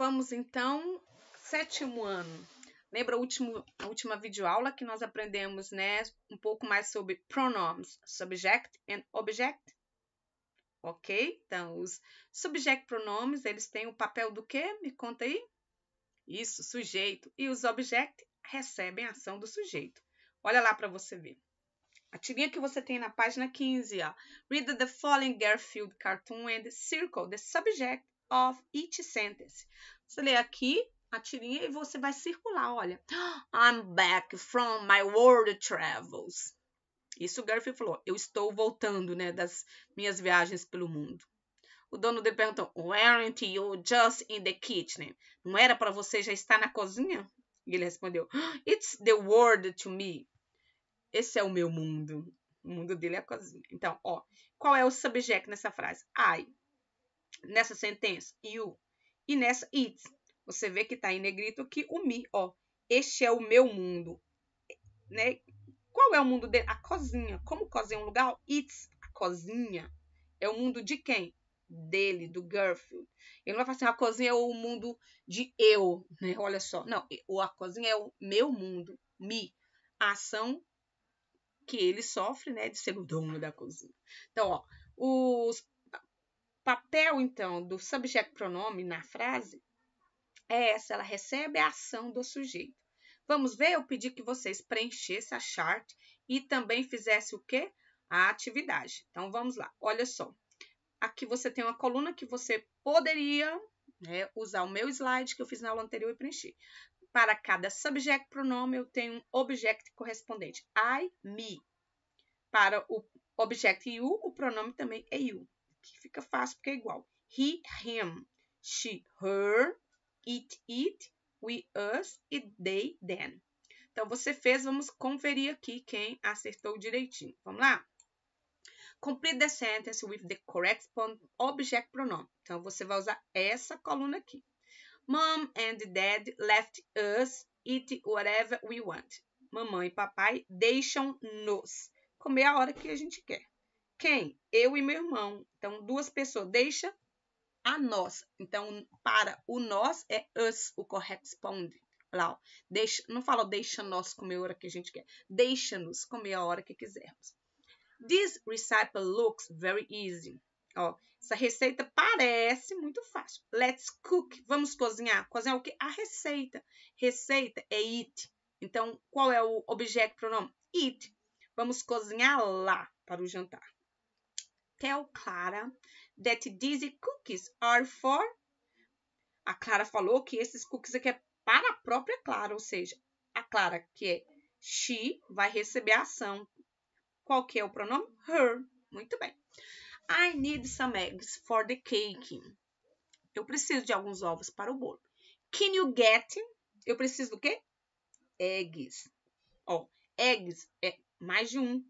Vamos então, sétimo ano. Lembra último, a última videoaula que nós aprendemos, né, um pouco mais sobre pronomes, subject and object? Ok? Então, os subject pronomes, eles têm o papel do quê? Me conta aí. Isso, sujeito. E os object recebem a ação do sujeito. Olha lá para você ver. A tirinha que você tem na página 15, ó. Read the following Garfield cartoon and circle the subject of each sentence. Você lê aqui a tirinha e você vai circular, olha. I'm back from my world travels. Isso o Garfield falou. Eu estou voltando, né, das minhas viagens pelo mundo. O dono dele perguntou: "Weren't you just in the kitchen?" Não era para você já estar na cozinha? E ele respondeu: ah, "It's the world to me." Esse é o meu mundo. O mundo dele é a cozinha. Então, ó, qual é o subject nessa frase? I nessa sentença, you. E nessa it, você vê que está em negrito aqui o me, ó. Este é o meu mundo, né? Qual é o mundo dele? A cozinha. Como cozinha é um lugar? It's a cozinha. É o mundo de quem? Dele, do Garfield. Ele não vai falar assim, a cozinha é o mundo de eu, né? Olha só. Não, a cozinha é o meu mundo, me. A ação que ele sofre, né, de ser o dono da cozinha. Então, ó, os papel, então, do subject pronome na frase é essa, ela recebe a ação do sujeito. Vamos ver, eu pedi que vocês preenchessem a chart e também fizesse o quê? A atividade. Então, vamos lá. Olha só. Aqui você tem uma coluna que você poderia né, usar o meu slide que eu fiz na aula anterior e preencher. Para cada subject pronome, eu tenho um object correspondente. I, me. Para o object you, o pronome também é you que fica fácil porque é igual. He, him, she, her, it, it, we, us e they, them. Então, você fez, vamos conferir aqui quem acertou direitinho. Vamos lá? Complete the sentence with the correct object pronoun. Então, você vai usar essa coluna aqui. Mom and dad left us eat whatever we want. Mamãe e papai deixam-nos comer a hora que a gente quer. Quem? Eu e meu irmão. Então, duas pessoas. Deixa a nós. Então, para o nós é us, o corresponde. Lá, ó. Deixa, não fala deixa nós comer a hora que a gente quer. Deixa-nos comer a hora que quisermos. This recipe looks very easy. Ó, essa receita parece muito fácil. Let's cook. Vamos cozinhar. Cozinhar o quê? A receita. Receita é it. Então, qual é o objeto pronome? It. Vamos cozinhar lá para o jantar tell Clara that these cookies are for. A Clara falou que esses cookies aqui é para a própria Clara, ou seja, a Clara que é she vai receber a ação. Qual que é o pronome? Her. Muito bem. I need some eggs for the cake. Eu preciso de alguns ovos para o bolo. Can you get? Eu preciso do quê? Eggs. Ó, oh, eggs é mais de um.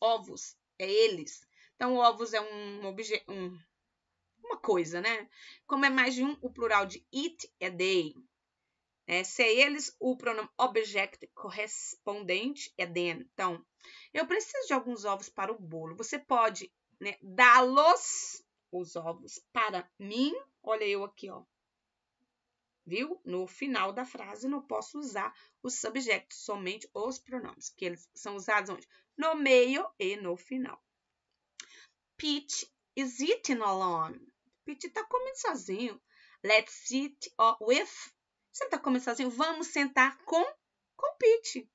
Ovos é eles. Então, ovos é um objeto. Um, uma coisa, né? Como é mais de um, o plural de it é they. É, se é eles, o pronome object correspondente é them. Então, eu preciso de alguns ovos para o bolo. Você pode né, dá-los, os ovos, para mim. Olha eu aqui, ó. Viu? No final da frase, não posso usar os subjectos, somente os pronomes, que eles são usados onde? No meio e no final. Pete is eating alone. Pete está comendo sozinho. Let's sit with. Você está comendo sozinho? Vamos sentar com, com Pete.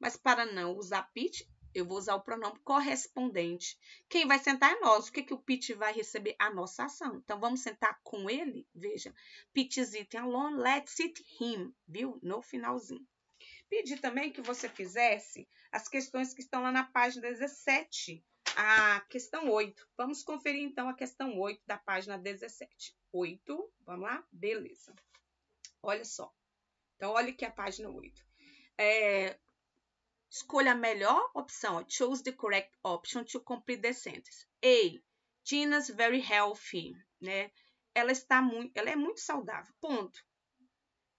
Mas para não usar Pete, eu vou usar o pronome correspondente. Quem vai sentar é nós. O que, que o Pete vai receber? A nossa ação. Então, vamos sentar com ele? Veja. Pete is eating alone. Let's sit him. Viu? No finalzinho. Pedi também que você fizesse as questões que estão lá na página 17 a questão 8. Vamos conferir então a questão 8 da página 17. 8, vamos lá? Beleza. Olha só. Então, olha aqui a página 8. É, escolha a melhor opção. Choose the correct option to complete the sentence. A. Tina's very healthy, né? Ela está muito, ela é muito saudável. Ponto.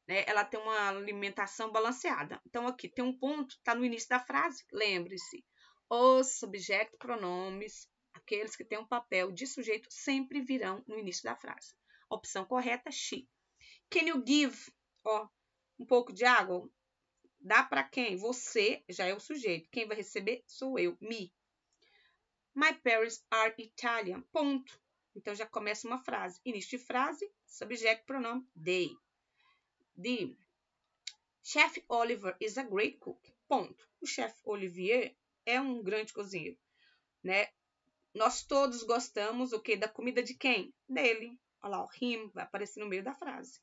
Né? Ela tem uma alimentação balanceada. Então aqui tem um ponto, está no início da frase. Lembre-se, os subjecto pronomes, aqueles que têm um papel de sujeito, sempre virão no início da frase. opção correta, she. Can you give? Ó, um pouco de água? Dá para quem? Você já é o sujeito. Quem vai receber sou eu, me. My parents are Italian. Ponto. Então já começa uma frase. Início de frase, subject, pronome, they. The chef Oliver is a great cook. Ponto. O chef Olivier é um grande cozinheiro, né? Nós todos gostamos o que da comida de quem? Dele. Olha lá, o him vai aparecer no meio da frase.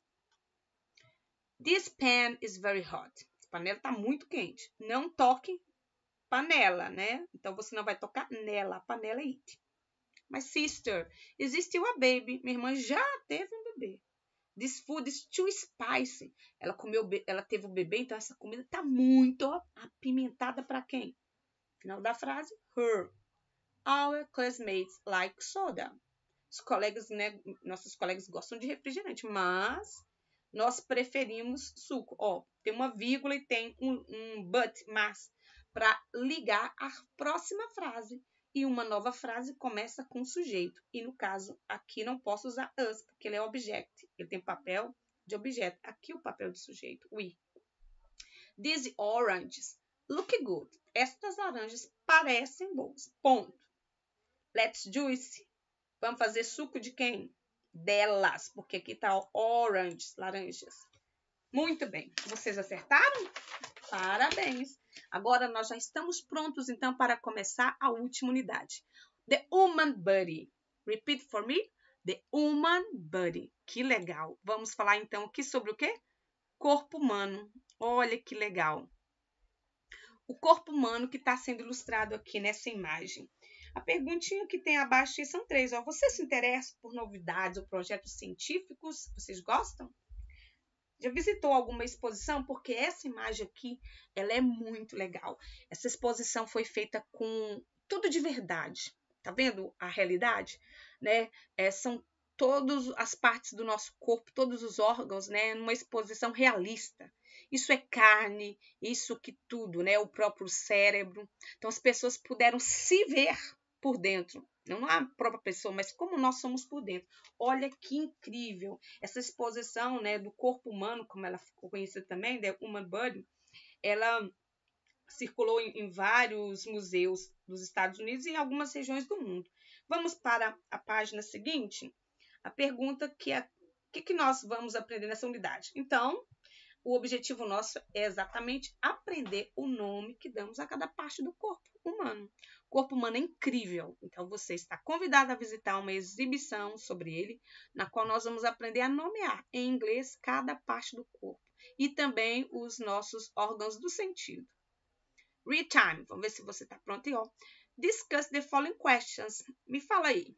This pan is very hot. Essa panela está muito quente. Não toque panela, né? Então você não vai tocar nela. A panela é it. My sister, existiu a baby. Minha irmã já teve um bebê. This food is too spicy. Ela comeu, ela teve o um bebê, então essa comida está muito apimentada para quem? Final da frase, her. Our classmates like soda. Os colegas, né, nossos colegas gostam de refrigerante, mas nós preferimos suco. Ó, tem uma vírgula e tem um, um but, mas, para ligar a próxima frase. E uma nova frase começa com o sujeito. E no caso, aqui não posso usar us, porque ele é object. Ele tem papel de objeto. Aqui o papel de sujeito, we. These oranges Look good. Estas laranjas parecem boas. Ponto. Let's juice. Vamos fazer suco de quem? Delas, porque aqui tá orange, laranjas. Muito bem. Vocês acertaram? Parabéns. Agora nós já estamos prontos então para começar a última unidade. The human body. Repeat for me. The human body. Que legal. Vamos falar então aqui sobre o quê? Corpo humano. Olha que legal o corpo humano que está sendo ilustrado aqui nessa imagem. A perguntinha que tem abaixo são três. Ó. Você se interessa por novidades ou projetos científicos? Vocês gostam? Já visitou alguma exposição? Porque essa imagem aqui, ela é muito legal. Essa exposição foi feita com tudo de verdade. Tá vendo a realidade? Né? É, são todas as partes do nosso corpo, todos os órgãos, né? Numa exposição realista. Isso é carne, isso que tudo, né? O próprio cérebro. Então as pessoas puderam se ver por dentro. Não é a própria pessoa, mas como nós somos por dentro. Olha que incrível essa exposição, né, do corpo humano, como ela ficou conhecida também, the né, human body. Ela circulou em, em vários museus dos Estados Unidos e em algumas regiões do mundo. Vamos para a página seguinte. A pergunta que é o que, que nós vamos aprender nessa unidade? Então, o objetivo nosso é exatamente aprender o nome que damos a cada parte do corpo humano. O corpo humano é incrível, então você está convidado a visitar uma exibição sobre ele, na qual nós vamos aprender a nomear em inglês cada parte do corpo e também os nossos órgãos do sentido. Read time, vamos ver se você está pronto e ó. Discuss the following questions. Me fala aí,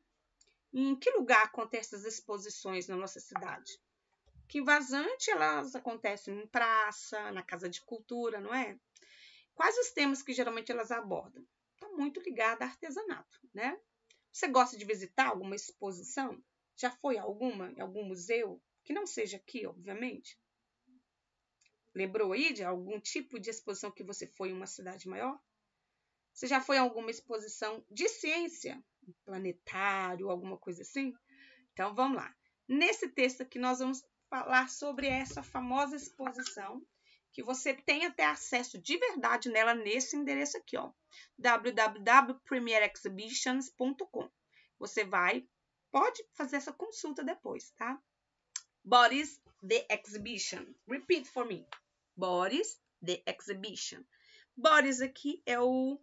em que lugar acontecem essas exposições na nossa cidade? que vazante elas acontecem em praça, na casa de cultura, não é? Quais os temas que geralmente elas abordam? Está muito ligada a artesanato, né? Você gosta de visitar alguma exposição? Já foi alguma em algum museu? Que não seja aqui, obviamente. Lembrou aí de algum tipo de exposição que você foi em uma cidade maior? Você já foi a alguma exposição de ciência? Planetário, alguma coisa assim? Então vamos lá. Nesse texto aqui, nós vamos falar sobre essa famosa exposição que você tem até acesso de verdade nela nesse endereço aqui, ó, www.premierexhibitions.com. Você vai, pode fazer essa consulta depois, tá? Boris the Exhibition. Repeat for me. Boris the Exhibition. Boris aqui é o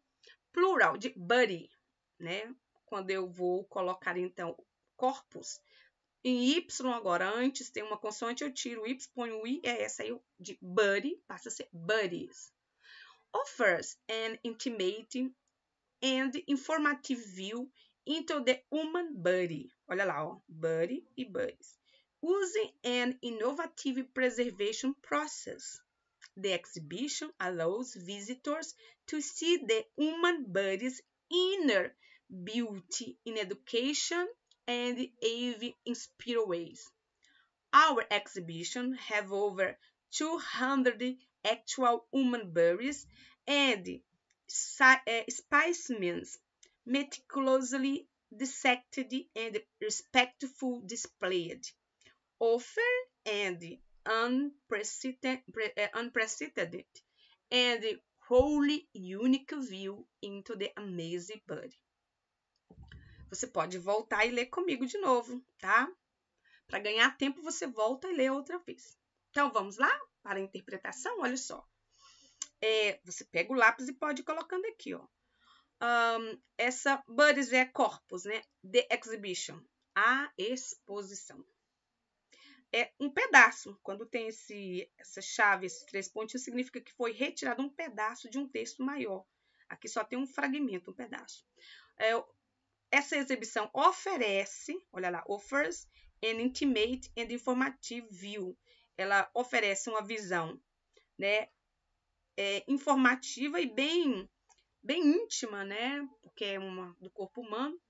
plural de buddy, né? Quando eu vou colocar então corpus, em Y agora, antes tem uma consoante, eu tiro o Y, ponho o I, é essa aí de buddy, passa a ser buddies. Offers an intimate and informative view into the human body. Olha lá, ó, buddy e buddies. Using an innovative preservation process. The exhibition allows visitors to see the human body's inner beauty in education and AV spiraways. Our exhibition have over 200 actual human bodies and uh, specimens meticulously dissected and respectfully displayed, often and uh, unprecedented, and wholly unique view into the amazing body. Você pode voltar e ler comigo de novo, tá? Para ganhar tempo, você volta e lê outra vez. Então, vamos lá para a interpretação? Olha só. É, você pega o lápis e pode ir colocando aqui, ó. Um, essa Buddies é corpus, né? The exhibition. A exposição. É um pedaço. Quando tem esse, essa chave, esses três pontinhos, significa que foi retirado um pedaço de um texto maior. Aqui só tem um fragmento, um pedaço. É, essa exibição oferece, olha lá, offers an intimate and informative view. Ela oferece uma visão, né, é, informativa e bem, bem íntima, né, porque é uma do corpo humano,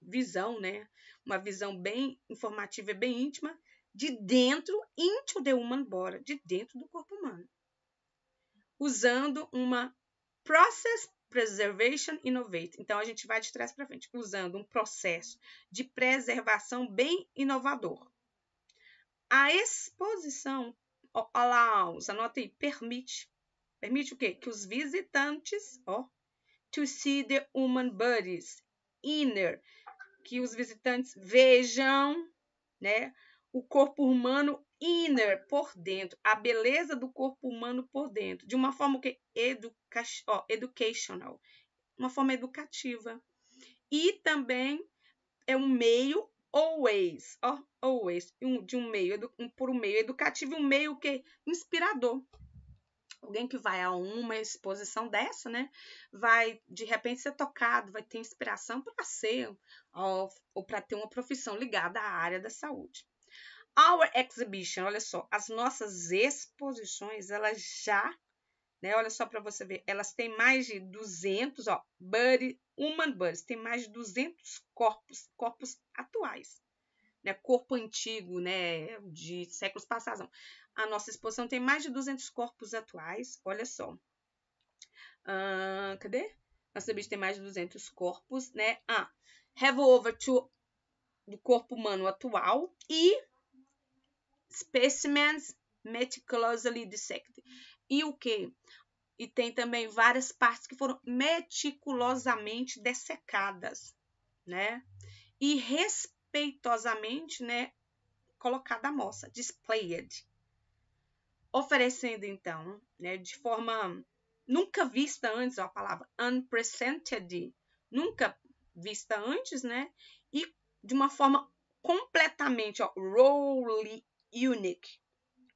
visão, né, uma visão bem informativa e bem íntima de dentro, into the human body, de dentro do corpo humano, usando uma process Preservation Innovate. Então, a gente vai de trás para frente, usando um processo de preservação bem inovador. A exposição allows, anota aí, permite. Permite o quê? Que os visitantes, ó, to see the human bodies, inner, que os visitantes vejam, né, o corpo humano inner por dentro, a beleza do corpo humano por dentro, de uma forma que educa, ó, educational, uma forma educativa. E também é um meio always, ó, always, um, de um meio, um, por um meio educativo e um meio que inspirador. Alguém que vai a uma exposição dessa, né? Vai de repente ser tocado, vai ter inspiração para ser ó, ou para ter uma profissão ligada à área da saúde. Our exhibition, olha só, as nossas exposições, elas já, né, olha só para você ver, elas têm mais de 200, ó, body, human bodies, tem mais de 200 corpos, corpos atuais, né, corpo antigo, né, de séculos passados. A nossa exposição tem mais de 200 corpos atuais, olha só. Uh, cadê? Nossa bicho tem mais de 200 corpos, né? Ah, have over to do corpo humano atual e specimens meticulously dissected. E o que? E tem também várias partes que foram meticulosamente dessecadas, né? E respeitosamente, né, colocada à mostra, displayed. Oferecendo então, né, de forma nunca vista antes, ó, a palavra unprecedented, nunca vista antes, né? E de uma forma completamente ó, roll unique,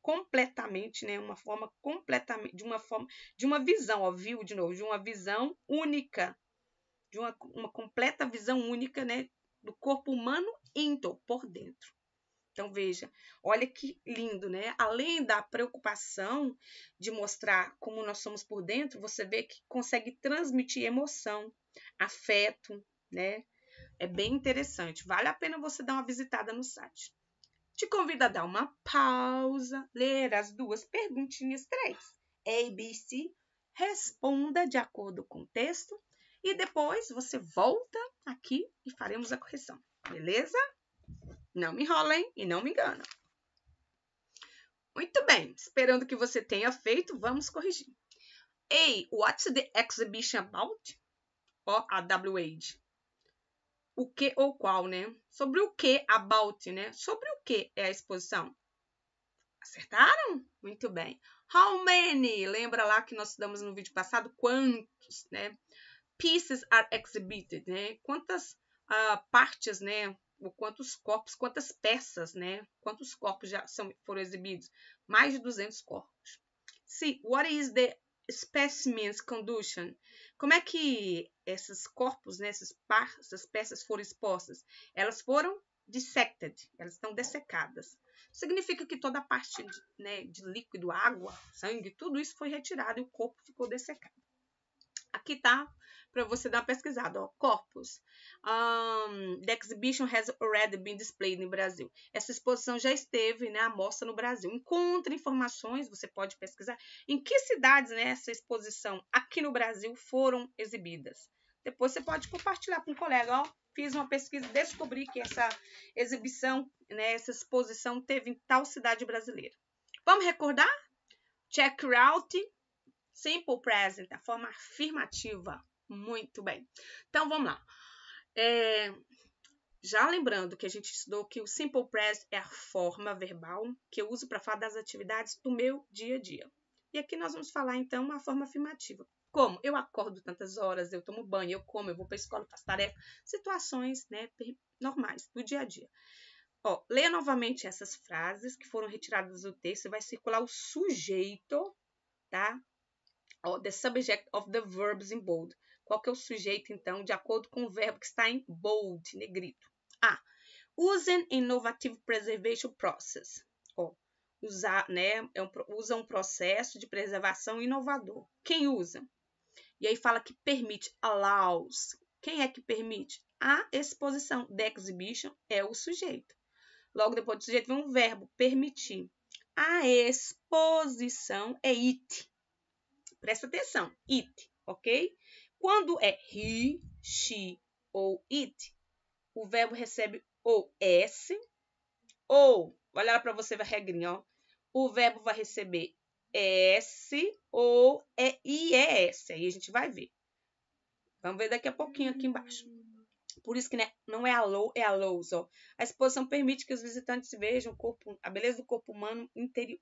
completamente, né? Uma forma completamente, de uma forma, de uma visão, ó, viu de novo, de uma visão única, de uma, uma completa visão única, né? Do corpo humano então por dentro. Então veja, olha que lindo, né? Além da preocupação de mostrar como nós somos por dentro, você vê que consegue transmitir emoção, afeto, né? É bem interessante. Vale a pena você dar uma visitada no site te convido a dar uma pausa, ler as duas perguntinhas três, A, B, C, responda de acordo com o texto e depois você volta aqui e faremos a correção, beleza? Não me enrolem e não me enganam. Muito bem, esperando que você tenha feito, vamos corrigir. A, what's the exhibition about? O, A, W, H o que ou qual, né? Sobre o que about, né? Sobre o que é a exposição? Acertaram? Muito bem. How many? Lembra lá que nós estudamos no vídeo passado quantos, né? Pieces are exhibited, né? Quantas uh, partes, né? Ou quantos corpos, quantas peças, né? Quantos corpos já são, foram exibidos? Mais de 200 corpos. See, what is the specimens conduction. Como é que esses corpos, né, essas, par, essas peças foram expostas? Elas foram dissected, elas estão dessecadas. Significa que toda a parte de, né, de líquido, água, sangue, tudo isso foi retirado e o corpo ficou dessecado. Aqui está para você dar uma pesquisada, ó, Corpus. Um, the exhibition has already been displayed no Brasil. Essa exposição já esteve, né, a mostra no Brasil. Encontre informações, você pode pesquisar em que cidades, né, essa exposição aqui no Brasil foram exibidas. Depois você pode compartilhar com um colega, ó, fiz uma pesquisa, descobri que essa exibição, né, essa exposição teve em tal cidade brasileira. Vamos recordar? Check out, simple present, a forma afirmativa muito bem. Então vamos lá. É, já lembrando que a gente estudou que o simple present é a forma verbal que eu uso para falar das atividades do meu dia a dia. E aqui nós vamos falar então uma forma afirmativa. Como? Eu acordo tantas horas, eu tomo banho, eu como, eu vou para a escola, faço tarefa. Situações né, normais do dia a dia. Ó, leia novamente essas frases que foram retiradas do texto. Vai circular o sujeito, tá? Ó, the subject of the verbs in bold. Qual que é o sujeito, então, de acordo com o verbo que está em bold, negrito? A. Using innovative preservation process. Ó, usar, né, é um, usa um processo de preservação inovador. Quem usa? E aí fala que permite, allows. Quem é que permite? A exposição, the exhibition, é o sujeito. Logo depois do sujeito vem um verbo, permitir. A exposição é it. Presta atenção, it, ok? Quando é he, she ou it, o verbo recebe ou S, ou, olha lá para você a regrinha, ó, o verbo vai receber S ou é IES. É aí a gente vai ver. Vamos ver daqui a pouquinho aqui embaixo. Por isso que né, não é alô, é alôs. Ó. A exposição permite que os visitantes vejam corpo, a beleza do corpo humano interior.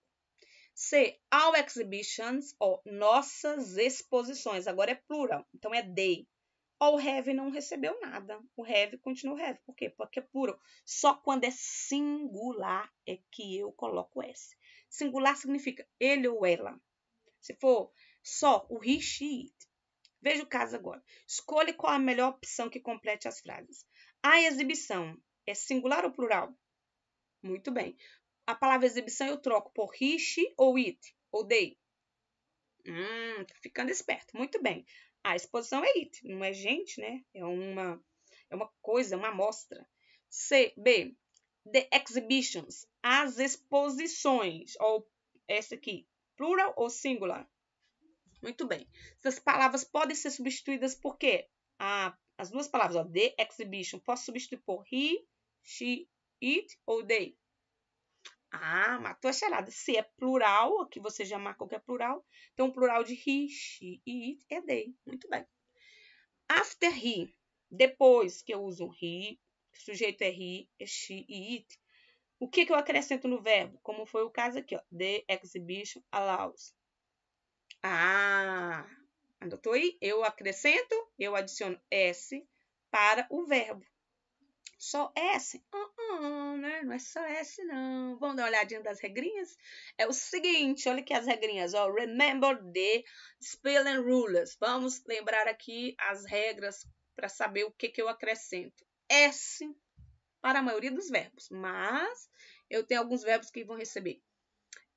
C. Our exhibitions, ó, nossas exposições. Agora é plural, então é they. Ó, o have não recebeu nada. O have continua o have. Por quê? Porque é plural. Só quando é singular é que eu coloco S. Singular significa ele ou ela. Se for só o he, she, it. Veja o caso agora. Escolha qual a melhor opção que complete as frases. A exibição é singular ou plural? Muito bem a palavra exibição eu troco por his, ou it, ou they. Hum, tá ficando esperto. Muito bem. A exposição é it, não é gente, né? É uma, é uma coisa, uma amostra. C, B, the exhibitions, as exposições, ou essa aqui, plural ou singular. Muito bem. Essas palavras podem ser substituídas por quê? A, as duas palavras, ó, the exhibition, posso substituir por he, she, it ou they. Ah, matou a charada. Se é plural, aqui você já marcou que é plural. Então, plural de he, she e it é they. Muito bem. After he, depois que eu uso he, sujeito é he, é she e it, o que, que eu acrescento no verbo? Como foi o caso aqui, ó. The exhibition allows. Ah, anotou aí? Eu acrescento, eu adiciono S para o verbo. Só S? Uh -uh, né? Não é só S, não. Vamos dar uma olhadinha das regrinhas? É o seguinte, olha aqui as regrinhas. Ó. Remember the spelling rules. Vamos lembrar aqui as regras para saber o que, que eu acrescento. S para a maioria dos verbos, mas eu tenho alguns verbos que vão receber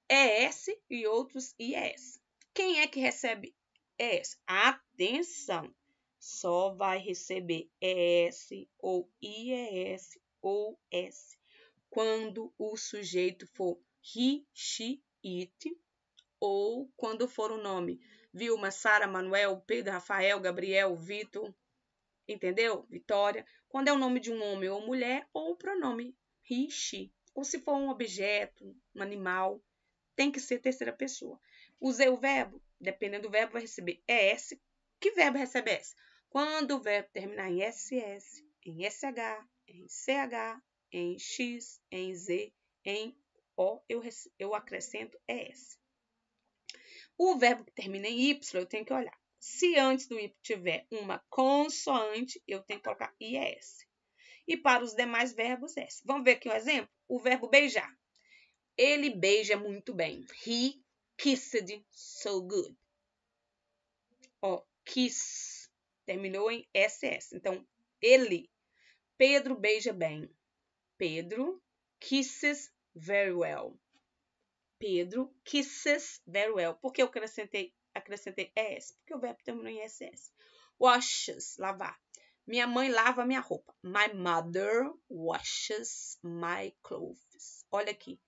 ES e outros IES. Quem é que recebe ES? Atenção! só vai receber ES ou IES ou S quando o sujeito for he, she, it ou quando for o um nome Vilma, Sara, Manuel, Pedro, Rafael, Gabriel, Vitor, entendeu? Vitória. Quando é o nome de um homem ou mulher ou o pronome he, she. Ou se for um objeto, um animal, tem que ser terceira pessoa. Usei o verbo, dependendo do verbo vai receber ES. Que verbo recebe S? Quando o verbo terminar em SS, em SH, em CH, em X, em Z, em O, eu, eu acrescento ES. O verbo que termina em Y, eu tenho que olhar. Se antes do Y tiver uma consoante, eu tenho que colocar IES. E para os demais verbos, S. Vamos ver aqui um exemplo? O verbo beijar. Ele beija muito bem. He kissed so good. Ó, oh, kiss Terminou em SS. Então, ele. Pedro beija bem. Pedro kisses very well. Pedro kisses very well. Por que eu acrescentei, acrescentei ES? Porque o verbo terminou em SS. Washes, lavar. Minha mãe lava minha roupa. My mother washes my clothes. Olha aqui.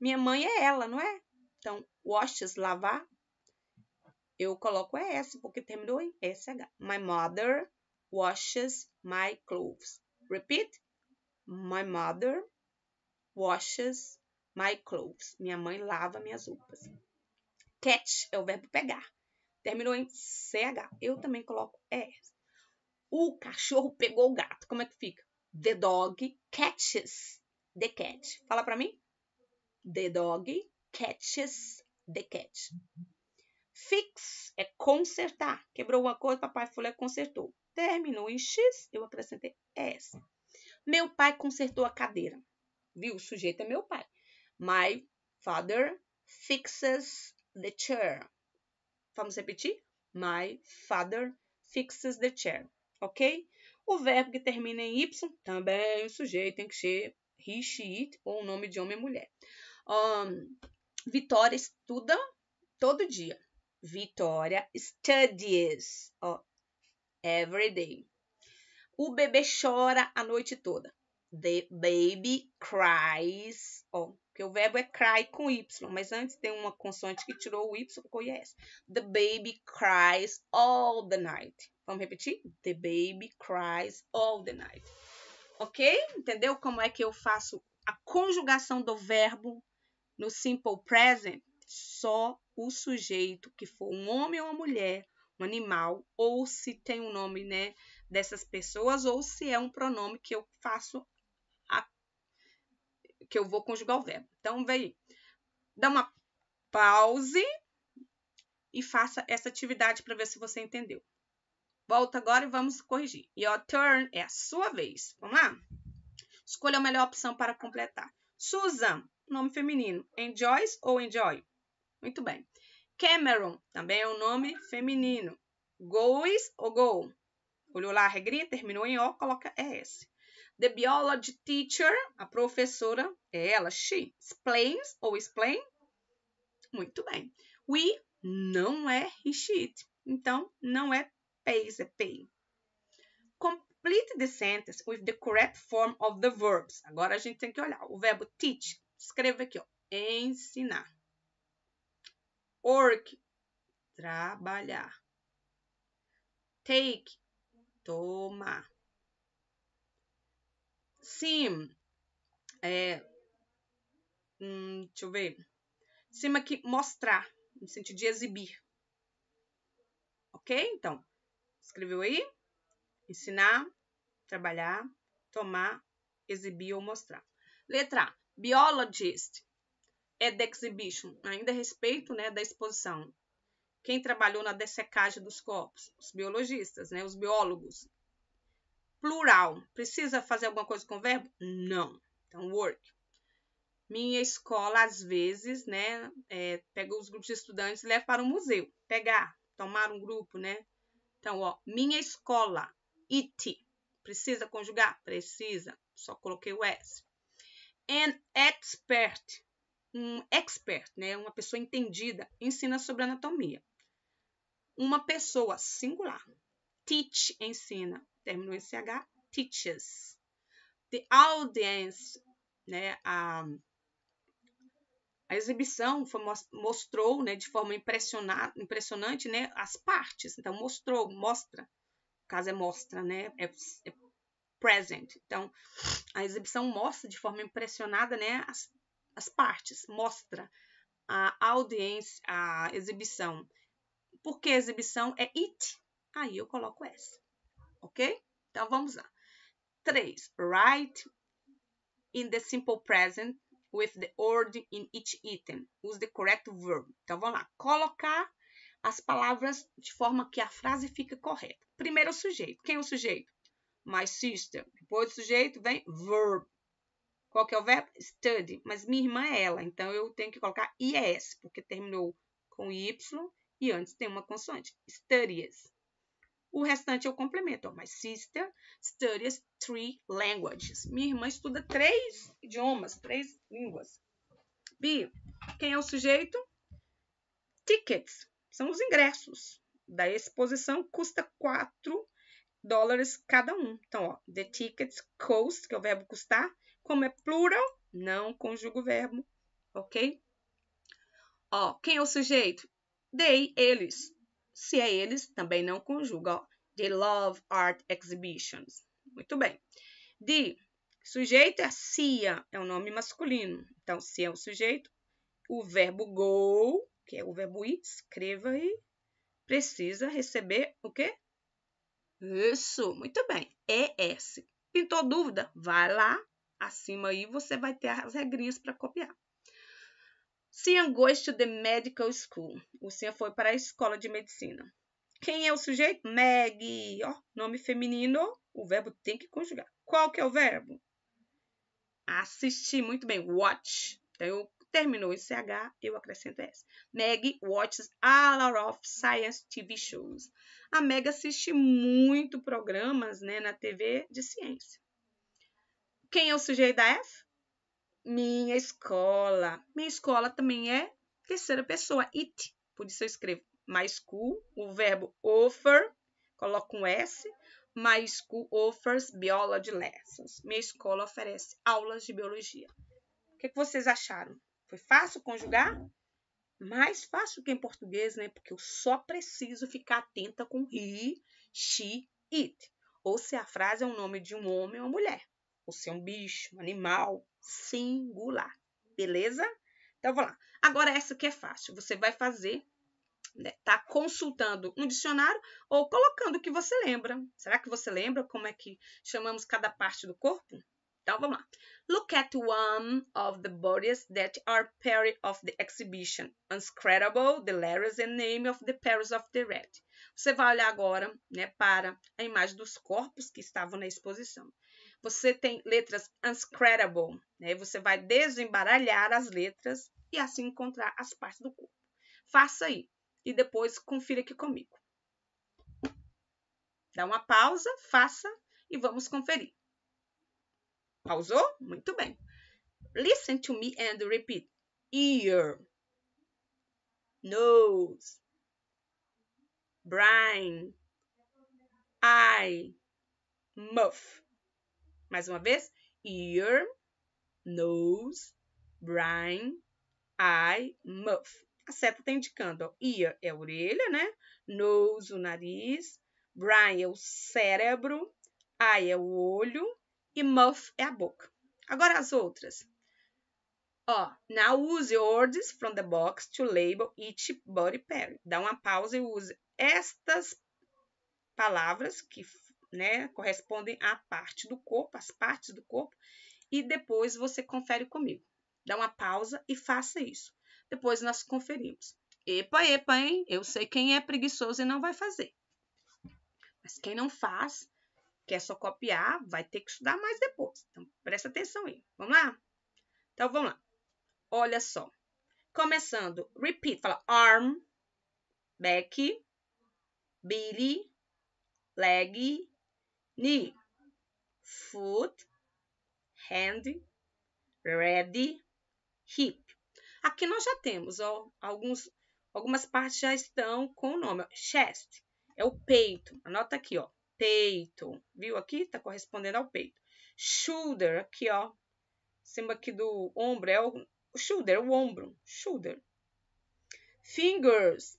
Minha mãe é ela, não é? Então, washes, lavar eu coloco é S porque terminou em SH. My mother washes my clothes. Repeat. My mother washes my clothes. Minha mãe lava minhas roupas. Catch é o verbo pegar. Terminou em CH. Eu também coloco é S. O cachorro pegou o gato. Como é que fica? The dog catches the cat. Fala para mim. The dog catches the cat. Fix é consertar. Quebrou uma coisa, papai foi consertou. Terminou em X, eu acrescentei S. Hum. Meu pai consertou a cadeira. Viu? O sujeito é meu pai. My father fixes the chair. Vamos repetir? My father fixes the chair. Ok? O verbo que termina em Y também o sujeito tem que ser he, she, it ou o nome de homem e mulher. Um, Vitória estuda todo dia. Vitória studies, ó, every day. O bebê chora a noite toda. The baby cries, ó, porque o verbo é cry com Y, mas antes tem uma consoante que tirou o Y, ficou yes. The baby cries all the night. Vamos repetir? The baby cries all the night. Ok? Entendeu como é que eu faço a conjugação do verbo no simple present? Só o sujeito, que for um homem ou uma mulher, um animal, ou se tem o um nome né, dessas pessoas, ou se é um pronome que eu faço, a, que eu vou conjugar o verbo. Então, vem, Dá uma pause e faça essa atividade para ver se você entendeu. Volta agora e vamos corrigir. Your turn é a sua vez. Vamos lá? Escolha a melhor opção para completar. Susan, nome feminino. Enjoys ou enjoy? Muito bem. Cameron também é um nome feminino. Goes ou go? Olhou lá a regrinha, terminou em O, coloca ES. The biology teacher, a professora, é ela, she. Explains ou explain? Muito bem. We não é he, it. Então, não é pays, é pay. Complete the sentence with the correct form of the verbs. Agora a gente tem que olhar. O verbo teach, escreva aqui, ó, ensinar. Work, trabalhar. Take, tomar. sim, é, hum, deixa eu ver. cima aqui, mostrar, no sentido de exibir. Ok? Então, escreveu aí? Ensinar, trabalhar, tomar, exibir ou mostrar. Letra A, biologist, é the exhibition, ainda a respeito né, da exposição. Quem trabalhou na dessecagem dos corpos? Os biologistas, né, os biólogos. Plural, precisa fazer alguma coisa com o verbo? Não. Então, work. Minha escola, às vezes, né, é, pega os grupos de estudantes e leva para um museu. Pegar, tomar um grupo, né? Então, ó, minha escola, it. Precisa conjugar? Precisa. Só coloquei o S. An expert, um expert, né, uma pessoa entendida, ensina sobre anatomia. Uma pessoa singular. Teach ensina. Terminou SH, teaches. The audience, né, a, a exibição foi, mostrou né, de forma impressionante né, as partes. Então, mostrou, mostra. o caso é mostra, né? É, é present. Então, a exibição mostra de forma impressionada né, as as partes, mostra a audiência, a exibição. Porque exibição é it, aí eu coloco s, ok? Então vamos lá. 3. Write in the simple present with the order in each item. Use the correct verb. Então vamos lá. Colocar as palavras de forma que a frase fica correta. Primeiro o sujeito. Quem é o sujeito? My sister. Depois do sujeito vem verb. Qual que é o verbo? Study. Mas minha irmã é ela, então eu tenho que colocar IES, porque terminou com Y e antes tem uma consoante. Studies. O restante eu complemento. my sister studies three languages. Minha irmã estuda três idiomas, três línguas. B, quem é o sujeito? Tickets. São os ingressos da exposição. Custa 4 dólares cada um. Então, ó, the tickets cost, que é o verbo custar, como é plural, não conjuga o verbo, ok? Ó, quem é o sujeito? They, eles. Se é eles, também não conjuga, ó. They love art exhibitions. Muito bem. The, sujeito é Cia, é o um nome masculino. Então, se é o sujeito, o verbo go, que é o verbo ir, escreva aí, precisa receber o quê? Isso, muito bem. ES. Pintou dúvida? Vai lá acima aí, você vai ter as regrinhas para copiar. Cian goes to the medical school. O Cian foi para a escola de medicina. Quem é o sujeito? Maggie. Ó, nome feminino, o verbo tem que conjugar. Qual que é o verbo? Assistir, muito bem. Watch. Então, eu terminou em CH, eu acrescento S. Meg watches a lot of science TV shows. A Meg assiste muito programas né, na TV de ciência. Quem é o sujeito da F? Minha escola. Minha escola também é terceira pessoa, it. Por isso eu escrevo my school, o verbo offer, coloco um S. My school offers biology lessons. Minha escola oferece aulas de biologia. O que, é que vocês acharam? Foi fácil conjugar? mais fácil que em português, né? Porque eu só preciso ficar atenta com he, she, it. Ou se a frase é o nome de um homem ou uma mulher ou ser um bicho, um animal singular, beleza? Então, vamos lá. Agora, essa que é fácil. Você vai fazer, né, tá consultando um dicionário ou colocando o que você lembra. Será que você lembra como é que chamamos cada parte do corpo? Então, vamos lá. Look at one of the bodies that are part of the exhibition. Unscredible, the letters and name of the pairs of the red. Você vai olhar agora né, para a imagem dos corpos que estavam na exposição. Você tem letras unscredible, né? Você vai desembaralhar as letras e assim encontrar as partes do corpo. Faça aí e depois confira aqui comigo. Dá uma pausa, faça e vamos conferir. Pausou? Muito bem. Listen to me and repeat. Ear, nose, brine, eye, muff. Mais uma vez. Ear, nose, brain, eye, mouth. A seta está indicando, ó, ear é a orelha, né? Nose, o nariz. Brain é o cérebro. Eye é o olho. E mouth é a boca. Agora as outras. Ó, now use words from the box to label each body pair. Dá uma pausa e use estas palavras que né, correspondem à parte do corpo, às partes do corpo, e depois você confere comigo. Dá uma pausa e faça isso. Depois nós conferimos. Epa, epa, hein? Eu sei quem é preguiçoso e não vai fazer. Mas quem não faz, quer só copiar, vai ter que estudar mais depois. Então, presta atenção aí. Vamos lá? Então, vamos lá. Olha só. Começando, repeat, fala arm, back, Billy, leg, knee, foot, hand, ready, hip. Aqui nós já temos, ó, alguns, algumas partes já estão com o nome. chest é o peito. Anota aqui, ó, peito. Viu aqui? Tá correspondendo ao peito. Shoulder aqui, ó, cima aqui do ombro é o shoulder, o ombro, shoulder. Fingers,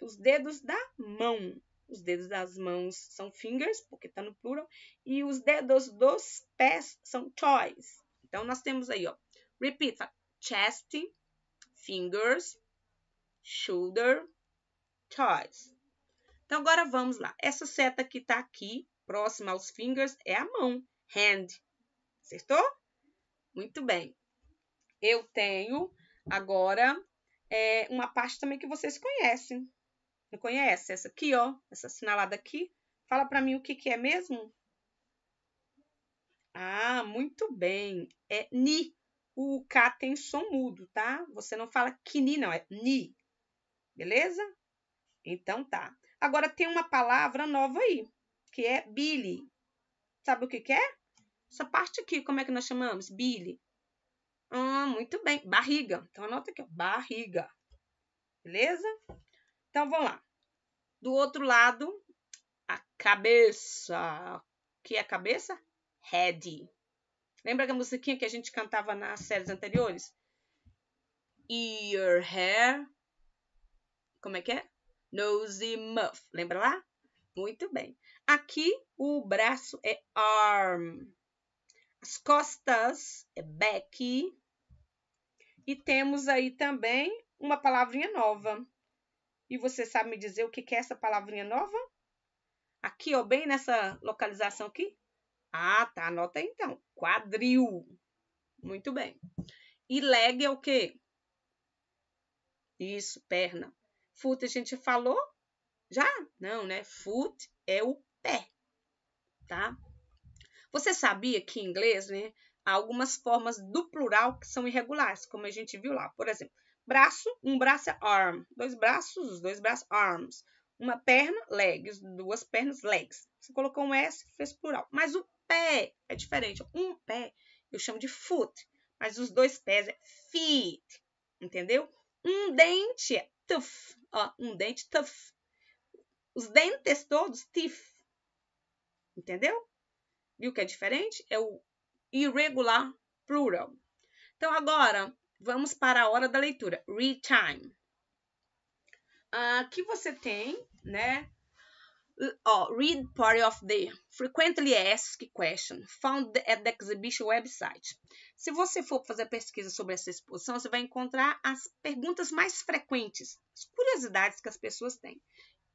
os dedos da mão os dedos das mãos são fingers, porque está no plural, e os dedos dos pés são toes. Então, nós temos aí, ó, repita, tá? chest, fingers, shoulder, toes. Então, agora vamos lá. Essa seta que está aqui, próxima aos fingers, é a mão, hand. Acertou? Muito bem. Eu tenho agora é, uma parte também que vocês conhecem, não conhece essa aqui, ó? Essa assinalada aqui? Fala para mim o que, que é mesmo? Ah, muito bem. É ni. O K tem som mudo, tá? Você não fala que ni, não. É ni. Beleza? Então tá. Agora tem uma palavra nova aí, que é Billy. Sabe o que, que é? Essa parte aqui, como é que nós chamamos? Billy. Ah, muito bem. Barriga. Então anota aqui, ó. Barriga. Beleza? Então vamos lá. Do outro lado, a cabeça. O que é a cabeça? Head. Lembra da musiquinha que a gente cantava nas séries anteriores? Ear hair. Como é que é? Nose muff. Lembra lá? Muito bem. Aqui o braço é arm. As costas é back. E temos aí também uma palavrinha nova. E você sabe me dizer o que é essa palavrinha nova? Aqui, ó, bem nessa localização aqui? Ah, tá, anota aí então. Quadril. Muito bem. E leg é o quê? Isso, perna. Foot a gente falou? Já? Não, né? Foot é o pé, tá? Você sabia que em inglês, né, há algumas formas do plural que são irregulares, como a gente viu lá. Por exemplo, braço, um braço é arm, dois braços, dois braços arms, uma perna legs, duas pernas legs. Você colocou um S, fez plural. Mas o pé é diferente. Um pé eu chamo de foot, mas os dois pés é feet, entendeu? Um dente é tooth, ó, um dente tooth. Os dentes todos teeth, entendeu? Viu que é diferente? É o irregular plural. Então agora Vamos para a hora da leitura. Read time. Ah, aqui você tem, né? oh, read part of the frequently asked question found at the exhibition website. Se você for fazer pesquisa sobre essa exposição, você vai encontrar as perguntas mais frequentes, as curiosidades que as pessoas têm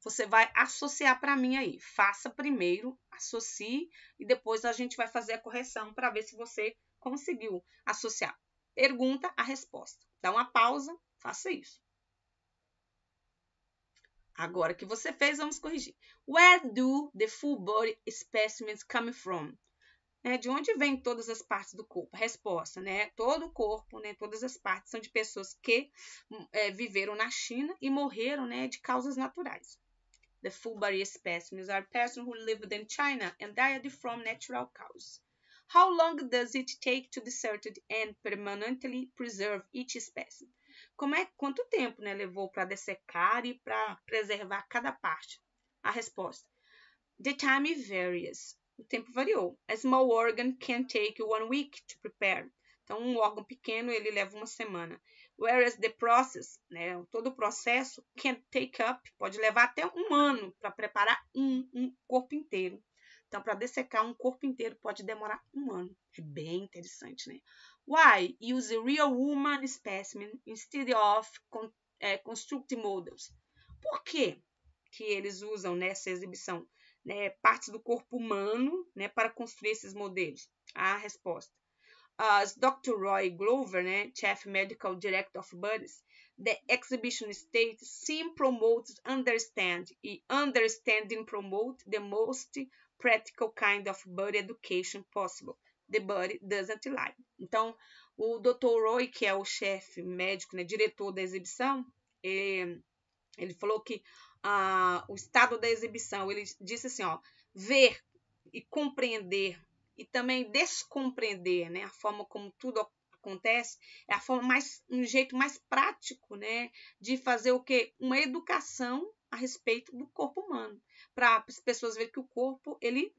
você vai associar para mim aí. Faça primeiro, associe e depois a gente vai fazer a correção para ver se você conseguiu associar pergunta, a resposta. Dá uma pausa, faça isso. Agora que você fez, vamos corrigir. Where do the full body specimens come from? Né, de onde vêm todas as partes do corpo? Resposta, né? Todo o corpo, né? Todas as partes são de pessoas que hum, é, viveram na China e morreram, né? De causas naturais. The full body specimens are persons who lived in China and died from natural causes. How long does it take to dissect and permanently preserve each specimen? Como é quanto tempo, né, levou para dessecar e para preservar cada parte? A resposta: The time varies. O tempo variou. A small organ can take one week to prepare. Então, um órgão pequeno ele leva uma semana. Whereas the process, né, todo o processo, can take up, pode levar até um ano para preparar um, um corpo inteiro. Então, para dessecar um corpo inteiro pode demorar um ano. É bem interessante, né? Why use real human specimen instead of con é, construct models? Por que que eles usam nessa exibição né, partes do corpo humano né, para construir esses modelos? A resposta. As Dr. Roy Glover, né, Chief Medical Director of Buddies, the exhibition states SIM promotes understand e understanding promote the most practical kind of body education possible. The body doesn't lie. Então, o Dr. Roy, que é o chefe médico, né, diretor da exibição, ele, ele falou que ah, o estado da exibição, ele disse assim, ó, ver e compreender e também descompreender, né, a forma como tudo acontece é a forma mais um jeito mais prático, né, de fazer o que uma educação a respeito do corpo humano, para as pessoas verem que o corpo ele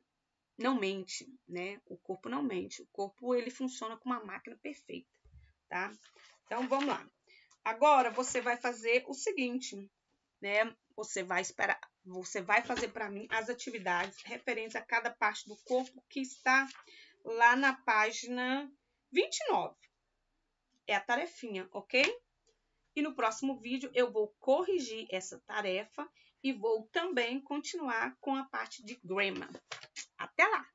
não mente, né? O corpo não mente, o corpo ele funciona como uma máquina perfeita, tá? Então vamos lá. Agora você vai fazer o seguinte, né? Você vai esperar, você vai fazer para mim as atividades referentes a cada parte do corpo que está lá na página 29. É a tarefinha, ok? E no próximo vídeo eu vou corrigir essa tarefa e vou também continuar com a parte de grammar. Até lá!